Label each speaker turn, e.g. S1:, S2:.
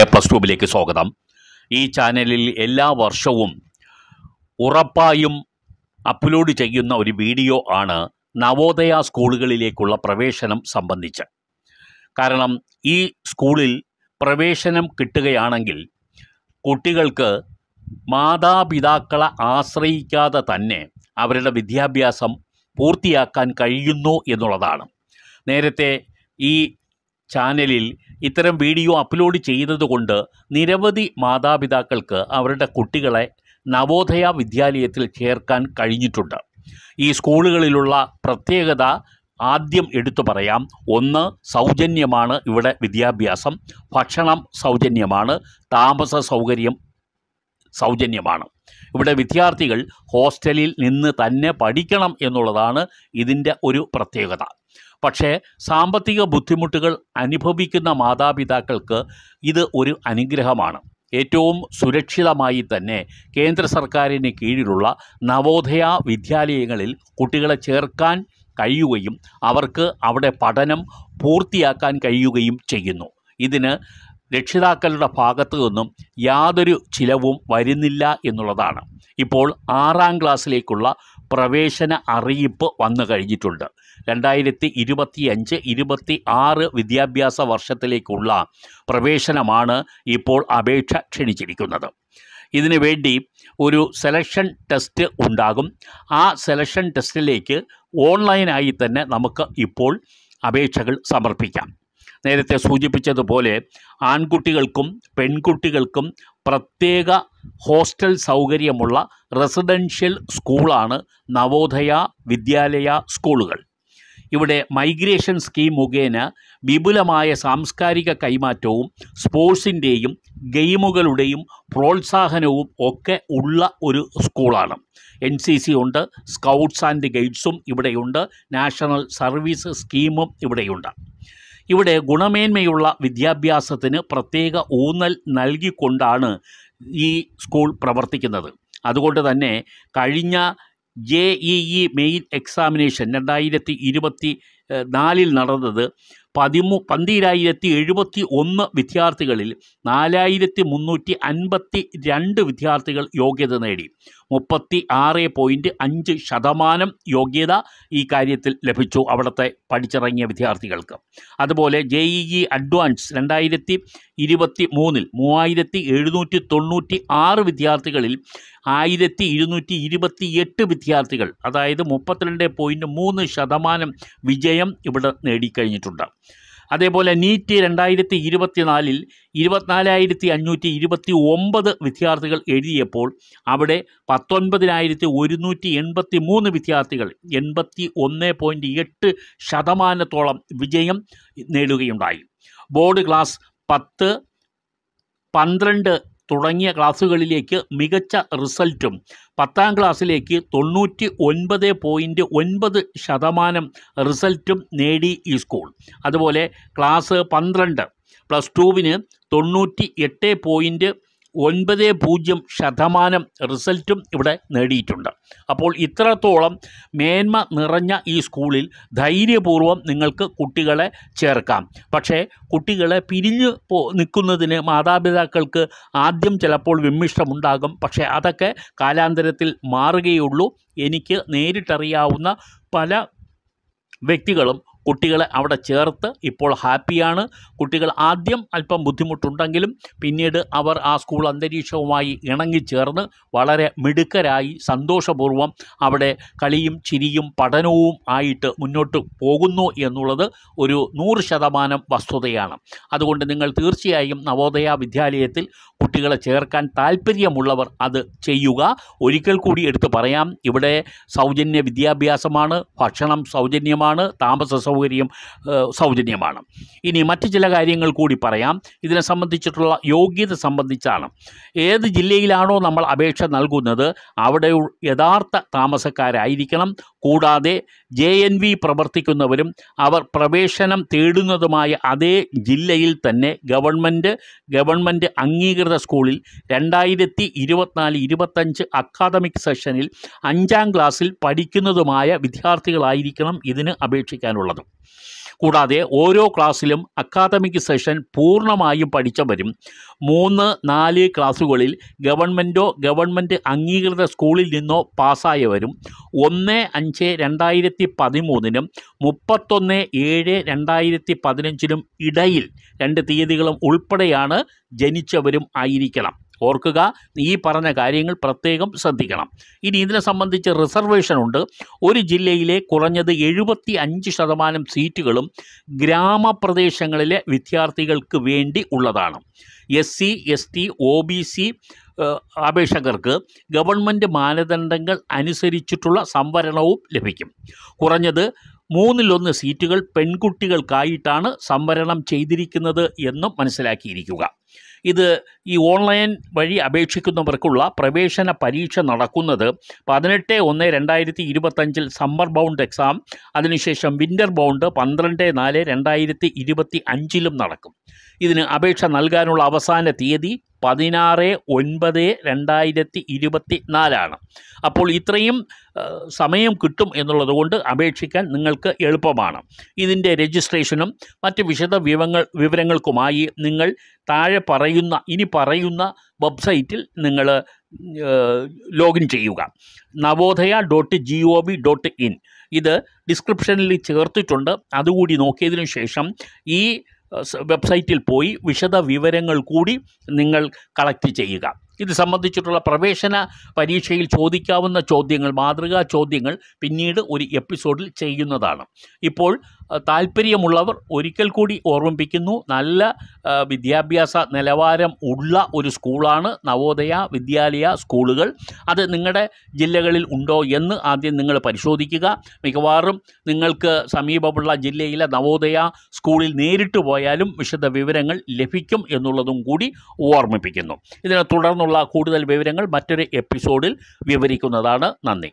S1: A plus ട്യൂബിലേക്ക് സ്വാഗതം ഈ ചാനലിൽ എല്ലാ വർഷവും ഉറപ്പായും അപ്ലോഡ് ചെയ്യുന്ന ഒരു വീഡിയോ ആണ് നവോദയ സ്കൂളുകളിലേക്കുള്ള പ്രവേശനം സംബന്ധിച്ച് കാരണം ഈ സ്കൂളിൽ പ്രവേശനം കിട്ടുകയാണെങ്കിൽ കുട്ടികൾക്ക് മാതാപിതാക്കളെ ആശ്രയിക്കാതെ തന്നെ അവരുടെ വിദ്യാഭ്യാസം പൂർത്തിയാക്കാൻ കഴിയുന്നു എന്നുള്ളതാണ് നേരത്തെ ഈ ചാനലിൽ ഇത്തരം വീഡിയോ അപ്ലോഡ് ചെയ്യുന്നതുകൊണ്ട് നിരവധി മാതാപിതാക്കൾക്ക് അവരുടെ കുട്ടികളെ നവോദയ വിദ്യാലയത്തിൽ ചേർക്കാൻ കഴിഞ്ഞിട്ടുണ്ട് ഈ സ്കൂളുകളിലുള്ള പ്രത്യേകത ആദ്യം എടുത്തു പറയാം ഒന്ന് സൗജന്യമാണ് ഇവിടെ വിദ്യാഭ്യാസം ഭക്ഷണം സൗജന്യമാണ് താമസ സൗകര്യം സൗജന്യമാണ് ഇവിടെ വിദ്യാർത്ഥികൾ ഹോസ്റ്റലിൽ നിന്ന് തന്നെ പഠിക്കണം എന്നുള്ളതാണ് ഇതിൻ്റെ ഒരു പ്രത്യേകത പക്ഷേ സാമ്പത്തിക ബുദ്ധിമുട്ടുകൾ അനുഭവിക്കുന്ന മാതാപിതാക്കൾക്ക് ഇത് ഒരു അനുഗ്രഹമാണ് ഏറ്റവും സുരക്ഷിതമായി തന്നെ കേന്ദ്ര സർക്കാരിന് കീഴിലുള്ള നവോദയ വിദ്യാലയങ്ങളിൽ കുട്ടികളെ ചേർക്കാൻ കഴിയുകയും അവർക്ക് അവിടെ പഠനം പൂർത്തിയാക്കാൻ കഴിയുകയും ചെയ്യുന്നു ഇതിന് രക്ഷിതാക്കളുടെ ഭാഗത്തു നിന്നും യാതൊരു ചിലവും വരുന്നില്ല എന്നുള്ളതാണ് ഇപ്പോൾ ആറാം ക്ലാസ്സിലേക്കുള്ള പ്രവേശന അറിയിപ്പ് വന്നു കഴിഞ്ഞിട്ടുണ്ട് രണ്ടായിരത്തി അഞ്ച് ഇരുപത്തി ആറ് വിദ്യാഭ്യാസ വർഷത്തിലേക്കുള്ള പ്രവേശനമാണ് ഇപ്പോൾ അപേക്ഷ ക്ഷണിച്ചിരിക്കുന്നത് ഇതിനു വേണ്ടി ഒരു സെലക്ഷൻ ടെസ്റ്റ് ഉണ്ടാകും ആ സെലക്ഷൻ ടെസ്റ്റിലേക്ക് ഓൺലൈനായി തന്നെ നമുക്ക് ഇപ്പോൾ അപേക്ഷകൾ സമർപ്പിക്കാം നേരത്തെ സൂചിപ്പിച്ചതുപോലെ ആൺകുട്ടികൾക്കും പെൺകുട്ടികൾക്കും പ്രത്യേക ഹോസ്റ്റൽ സൗകര്യമുള്ള റെസിഡൻഷ്യൽ സ്കൂളാണ് നവോദയ വിദ്യാലയ സ്കൂളുകൾ ഇവിടെ മൈഗ്രേഷൻ സ്കീം മുഖേന വിപുലമായ സാംസ്കാരിക കൈമാറ്റവും സ്പോർട്സിൻ്റെയും ഗെയിമുകളുടെയും പ്രോത്സാഹനവും ഒക്കെ ഉള്ള ഒരു സ്കൂളാണ് എൻ സി സി ഉണ്ട് സ്കൗട്ട്സ് ആൻഡ് ഗൈഡ്സും ഇവിടെയുണ്ട് നാഷണൽ സർവീസ് സ്കീമും ഇവിടെയുണ്ട് ഇവിടെ ഗുണമേന്മയുള്ള വിദ്യാഭ്യാസത്തിന് പ്രത്യേക ഊന്നൽ നൽകിക്കൊണ്ടാണ് ഈ സ്കൂൾ പ്രവർത്തിക്കുന്നത് അതുകൊണ്ട് തന്നെ കഴിഞ്ഞ J E E main examination രണ്ടായിരത്തി ഇരുപത്തി നാലിൽ നടന്നത് പതിമൂ പന്തിരായിരത്തി എഴുപത്തി ഒന്ന് വിദ്യാർത്ഥികളിൽ നാലായിരത്തി മുന്നൂറ്റി അൻപത്തി രണ്ട് വിദ്യാർത്ഥികൾ യോഗ്യത നേടി മുപ്പത്തി ആറ് പോയിൻറ്റ് അഞ്ച് ശതമാനം യോഗ്യത ഈ കാര്യത്തിൽ ലഭിച്ചു അവിടുത്തെ പഠിച്ചിറങ്ങിയ വിദ്യാർത്ഥികൾക്ക് അതുപോലെ ജെ ഇ ഇ അഡ്വാൻസ് രണ്ടായിരത്തി ഇരുപത്തി മൂന്നിൽ മൂവായിരത്തി എഴുന്നൂറ്റി തൊണ്ണൂറ്റി ആറ് വിദ്യാർത്ഥികളിൽ ആയിരത്തി ഇരുന്നൂറ്റി ഇരുപത്തി എട്ട് വിദ്യാർത്ഥികൾ അതായത് മുപ്പത്തിരണ്ട് പോയിൻറ്റ് മൂന്ന് ശതമാനം വിജയം ഇവിടെ നേടിക്കഴിഞ്ഞിട്ടുണ്ട് അതേപോലെ നീറ്റ് രണ്ടായിരത്തി ഇരുപത്തിനാലിൽ ഇരുപത്തിനാലായിരത്തി അഞ്ഞൂറ്റി ഇരുപത്തി ഒമ്പത് വിദ്യാർത്ഥികൾ എഴുതിയപ്പോൾ അവിടെ പത്തൊൻപതിനായിരത്തി ഒരുന്നൂറ്റി എൺപത്തി മൂന്ന് വിദ്യാർത്ഥികൾ എൺപത്തി ഒന്ന് പോയിൻറ്റ് എട്ട് ശതമാനത്തോളം വിജയം നേടുകയുണ്ടായി ബോർഡ് ക്ലാസ് പത്ത് പന്ത്രണ്ട് തുടങ്ങിയ ക്ലാസ്സുകളിലേക്ക് മികച്ച റിസൾട്ടും പത്താം ക്ലാസ്സിലേക്ക് തൊണ്ണൂറ്റി ഒൻപത് പോയിൻ്റ് ഒൻപത് ശതമാനം റിസൾട്ടും നേടി ഈ സ്കൂൾ അതുപോലെ ക്ലാസ് പന്ത്രണ്ട് പ്ലസ് ടുവിന് തൊണ്ണൂറ്റി എട്ട് പോയിൻറ്റ് ഒൻപത് പൂജ്യം ശതമാനം റിസൾട്ടും ഇവിടെ നേടിയിട്ടുണ്ട് അപ്പോൾ ഇത്രത്തോളം മേന്മ നിറഞ്ഞ ഈ സ്കൂളിൽ ധൈര്യപൂർവ്വം നിങ്ങൾക്ക് കുട്ടികളെ ചേർക്കാം പക്ഷേ കുട്ടികളെ പിരിഞ്ഞു പോ നിൽക്കുന്നതിന് മാതാപിതാക്കൾക്ക് ആദ്യം ചിലപ്പോൾ വിമ്മിഷ്ടമുണ്ടാകും പക്ഷേ അതൊക്കെ കാലാന്തരത്തിൽ മാറുകയുള്ളൂ എനിക്ക് നേരിട്ടറിയാവുന്ന പല വ്യക്തികളും കുട്ടികളെ അവിടെ ചേർത്ത് ഇപ്പോൾ ഹാപ്പിയാണ് കുട്ടികൾ ആദ്യം അല്പം ബുദ്ധിമുട്ടുണ്ടെങ്കിലും പിന്നീട് അവർ ആ സ്കൂൾ അന്തരീക്ഷവുമായി ഇണങ്ങിച്ചേർന്ന് വളരെ മിടുക്കരായി സന്തോഷപൂർവ്വം അവിടെ കളിയും ചിരിയും പഠനവും ആയിട്ട് മുന്നോട്ട് പോകുന്നു എന്നുള്ളത് ഒരു നൂറ് ശതമാനം വസ്തുതയാണ് അതുകൊണ്ട് നിങ്ങൾ തീർച്ചയായും നവോദയ വിദ്യാലയത്തിൽ കുട്ടികളെ ചേർക്കാൻ താല്പര്യമുള്ളവർ അത് ചെയ്യുക ഒരിക്കൽ കൂടി എടുത്തു പറയാം ഇവിടെ സൗജന്യ വിദ്യാഭ്യാസമാണ് ഭക്ഷണം സൗജന്യമാണ് താമസ സൗകര്യം സൗജന്യമാണ് ഇനി മറ്റ് ചില കാര്യങ്ങൾ കൂടി പറയാം ഇതിനെ സംബന്ധിച്ചിട്ടുള്ള യോഗ്യത സംബന്ധിച്ചാണ് ഏത് ജില്ലയിലാണോ നമ്മൾ അപേക്ഷ നൽകുന്നത് അവിടെ യഥാർത്ഥ താമസക്കാരായിരിക്കണം കൂടാതെ ജെ എൻ വി പ്രവർത്തിക്കുന്നവരും അവർ പ്രവേശനം തേടുന്നതുമായ അതേ ജില്ലയിൽ തന്നെ ഗവൺമെൻറ് ഗവൺമെൻറ് അംഗീകൃത സ്കൂളിൽ രണ്ടായിരത്തി ഇരുപത്തിനാല് ഇരുപത്തഞ്ച് അക്കാദമിക് സെഷനിൽ അഞ്ചാം ക്ലാസ്സിൽ പഠിക്കുന്നതുമായ വിദ്യാർത്ഥികളായിരിക്കണം ഇതിന് അപേക്ഷിക്കാനുള്ളത് കൂടാതെ ഓരോ ക്ലാസ്സിലും അക്കാദമിക് സെഷൻ പൂർണ്ണമായും പഠിച്ചവരും മൂന്ന് നാല് ക്ലാസ്സുകളിൽ ഗവൺമെൻറ്റോ ഗവൺമെൻറ് അംഗീകൃത സ്കൂളിൽ നിന്നോ പാസ്സായവരും ഒന്ന് അഞ്ച് രണ്ടായിരത്തി പതിമൂന്നിനും മുപ്പത്തൊന്ന് ഏഴ് രണ്ടായിരത്തി പതിനഞ്ചിനും ഇടയിൽ രണ്ട് തീയതികളും ഉൾപ്പെടെയാണ് ജനിച്ചവരും ആയിരിക്കണം ഓർക്കുക ഈ പറഞ്ഞ കാര്യങ്ങൾ പ്രത്യേകം ശ്രദ്ധിക്കണം ഇനി ഇതിനെ സംബന്ധിച്ച് റിസർവേഷൻ ഉണ്ട് ഒരു ജില്ലയിലെ കുറഞ്ഞത് എഴുപത്തി അഞ്ച് ശതമാനം സീറ്റുകളും ഗ്രാമപ്രദേശങ്ങളിലെ വിദ്യാർത്ഥികൾക്ക് വേണ്ടി ഉള്ളതാണ് S C S T O B C അപേക്ഷകർക്ക് ഗവൺമെൻറ് മാനദണ്ഡങ്ങൾ അനുസരിച്ചിട്ടുള്ള സംവരണവും ലഭിക്കും കുറഞ്ഞത് മൂന്നിലൊന്ന് സീറ്റുകൾ പെൺകുട്ടികൾക്കായിട്ടാണ് സംവരണം ചെയ്തിരിക്കുന്നത് എന്നും മനസ്സിലാക്കിയിരിക്കുക ഇത് ഈ ഓൺലൈൻ വഴി അപേക്ഷിക്കുന്നവർക്കുള്ള പ്രവേശന പരീക്ഷ നടക്കുന്നത് പതിനെട്ട് ഒന്ന് രണ്ടായിരത്തി ഇരുപത്തഞ്ചിൽ സമ്മർ ബൗണ്ട് എക്സാം അതിനുശേഷം വിൻ്റർ ബൗണ്ട് പന്ത്രണ്ട് നാല് രണ്ടായിരത്തി ഇരുപത്തി അഞ്ചിലും നടക്കും ഇതിന് അപേക്ഷ നൽകാനുള്ള അവസാന തീയതി പതിനാറ് ഒൻപത് രണ്ടായിരത്തി ഇരുപത്തി നാലാണ് അപ്പോൾ ഇത്രയും സമയം കിട്ടും എന്നുള്ളത് കൊണ്ട് അപേക്ഷിക്കാൻ നിങ്ങൾക്ക് എളുപ്പമാണ് ഇതിൻ്റെ രജിസ്ട്രേഷനും മറ്റ് വിശദ വിവരങ്ങൾ വിവരങ്ങൾക്കുമായി നിങ്ങൾ താഴെ പറയുന്ന ഇനി പറയുന്ന വെബ്സൈറ്റിൽ നിങ്ങൾ ലോഗിൻ ചെയ്യുക Navodaya dot G O V dot in ഇത് ഡിസ്ക്രിപ്ഷനിൽ ചേർത്തിട്ടുണ്ട് അതുകൂടി നോക്കിയതിനു ശേഷം ഈ വെബ്സൈറ്റിൽ പോയി വിശദ വിവരങ്ങൾ കൂടി നിങ്ങൾ കളക്ട് ചെയ്യുക ഇത് സംബന്ധിച്ചിട്ടുള്ള പ്രവേശന പരീക്ഷയിൽ ചോദിക്കാവുന്ന ചോദ്യങ്ങൾ മാതൃകാ ചോദ്യങ്ങൾ പിന്നീട് ഒരു എപ്പിസോഡിൽ ചെയ്യുന്നതാണ് ഇപ്പോൾ താല്പര്യമുള്ളവർ ഒരിക്കൽ കൂടി ഓർമ്മിപ്പിക്കുന്നു നല്ല വിദ്യാഭ്യാസ നിലവാരം ഉള്ള ഒരു സ്കൂളാണ് നവോദയ വിദ്യാലയ സ്കൂളുകൾ അത് നിങ്ങളുടെ ജില്ലകളിൽ ഉണ്ടോ എന്ന് ആദ്യം നിങ്ങൾ പരിശോധിക്കുക മിക്കവാറും നിങ്ങൾക്ക് സമീപമുള്ള ജില്ലയിലെ നവോദയ സ്കൂളിൽ നേരിട്ട് പോയാലും വിശദ വിവരങ്ങൾ ലഭിക്കും എന്നുള്ളതും കൂടി ഓർമ്മിപ്പിക്കുന്നു ഇതിനെ തുടർന്നുള്ള കൂടുതൽ വിവരങ്ങൾ മറ്റൊരു എപ്പിസോഡിൽ വിവരിക്കുന്നതാണ് നന്ദി